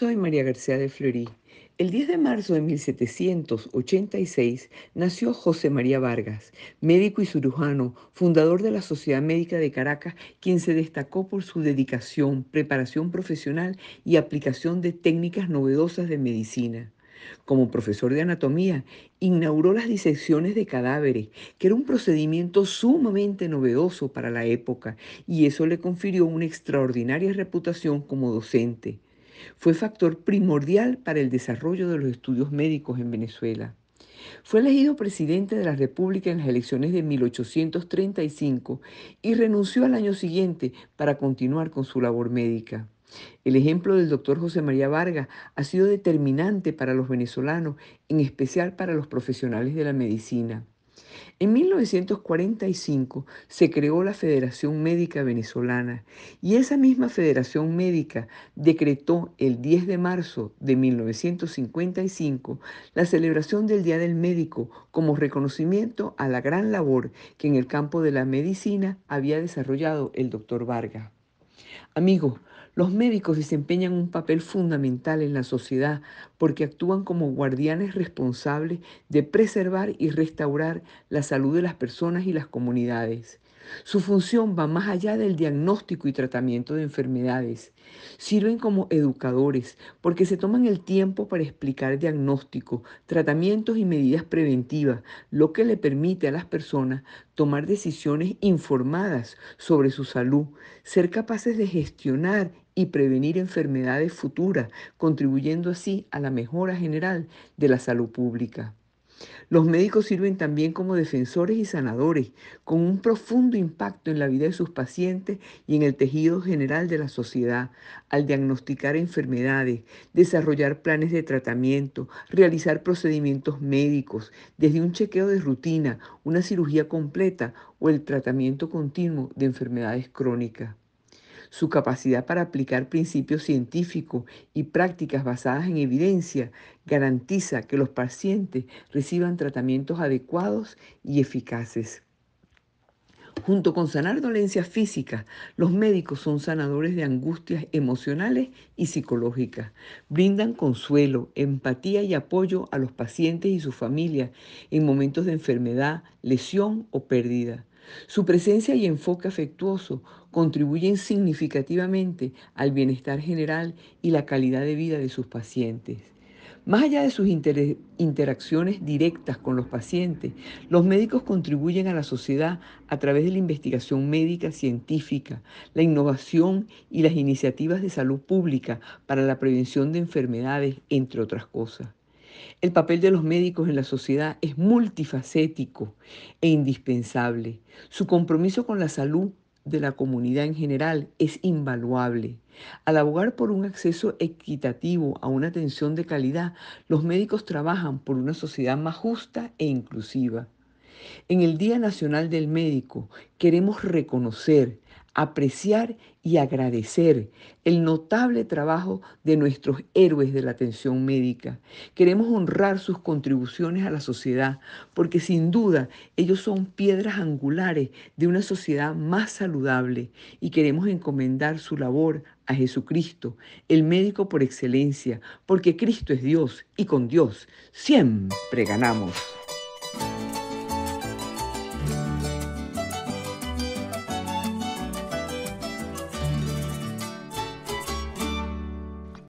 Soy María García de Fleury. El 10 de marzo de 1786 nació José María Vargas, médico y cirujano, fundador de la Sociedad Médica de Caracas, quien se destacó por su dedicación, preparación profesional y aplicación de técnicas novedosas de medicina. Como profesor de anatomía, inauguró las disecciones de cadáveres, que era un procedimiento sumamente novedoso para la época, y eso le confirió una extraordinaria reputación como docente. Fue factor primordial para el desarrollo de los estudios médicos en Venezuela. Fue elegido presidente de la República en las elecciones de 1835 y renunció al año siguiente para continuar con su labor médica. El ejemplo del doctor José María Vargas ha sido determinante para los venezolanos, en especial para los profesionales de la medicina. En 1945 se creó la Federación Médica Venezolana y esa misma Federación Médica decretó el 10 de marzo de 1955 la celebración del Día del Médico como reconocimiento a la gran labor que en el campo de la medicina había desarrollado el doctor Vargas. Amigos, los médicos desempeñan un papel fundamental en la sociedad porque actúan como guardianes responsables de preservar y restaurar la salud de las personas y las comunidades. Su función va más allá del diagnóstico y tratamiento de enfermedades. Sirven como educadores porque se toman el tiempo para explicar diagnóstico, tratamientos y medidas preventivas, lo que le permite a las personas tomar decisiones informadas sobre su salud, ser capaces de gestionar y prevenir enfermedades futuras, contribuyendo así a la mejora general de la salud pública. Los médicos sirven también como defensores y sanadores, con un profundo impacto en la vida de sus pacientes y en el tejido general de la sociedad, al diagnosticar enfermedades, desarrollar planes de tratamiento, realizar procedimientos médicos, desde un chequeo de rutina, una cirugía completa o el tratamiento continuo de enfermedades crónicas. Su capacidad para aplicar principios científicos y prácticas basadas en evidencia garantiza que los pacientes reciban tratamientos adecuados y eficaces. Junto con sanar dolencias físicas, los médicos son sanadores de angustias emocionales y psicológicas. Brindan consuelo, empatía y apoyo a los pacientes y sus familias en momentos de enfermedad, lesión o pérdida. Su presencia y enfoque afectuoso contribuyen significativamente al bienestar general y la calidad de vida de sus pacientes. Más allá de sus interacciones directas con los pacientes, los médicos contribuyen a la sociedad a través de la investigación médica científica, la innovación y las iniciativas de salud pública para la prevención de enfermedades, entre otras cosas. El papel de los médicos en la sociedad es multifacético e indispensable. Su compromiso con la salud de la comunidad en general es invaluable. Al abogar por un acceso equitativo a una atención de calidad, los médicos trabajan por una sociedad más justa e inclusiva. En el Día Nacional del Médico queremos reconocer apreciar y agradecer el notable trabajo de nuestros héroes de la atención médica. Queremos honrar sus contribuciones a la sociedad porque sin duda ellos son piedras angulares de una sociedad más saludable y queremos encomendar su labor a Jesucristo, el médico por excelencia, porque Cristo es Dios y con Dios siempre ganamos.